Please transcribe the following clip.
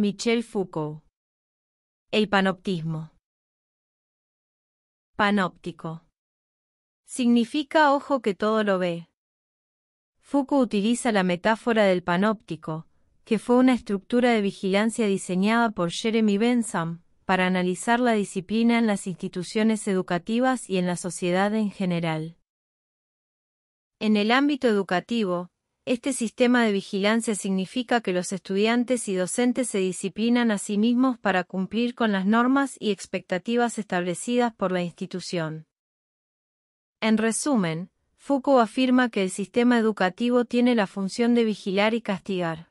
Michel Foucault. El panoptismo. Panóptico. Significa ojo que todo lo ve. Foucault utiliza la metáfora del panóptico, que fue una estructura de vigilancia diseñada por Jeremy Bentham para analizar la disciplina en las instituciones educativas y en la sociedad en general. En el ámbito educativo, este sistema de vigilancia significa que los estudiantes y docentes se disciplinan a sí mismos para cumplir con las normas y expectativas establecidas por la institución. En resumen, Foucault afirma que el sistema educativo tiene la función de vigilar y castigar.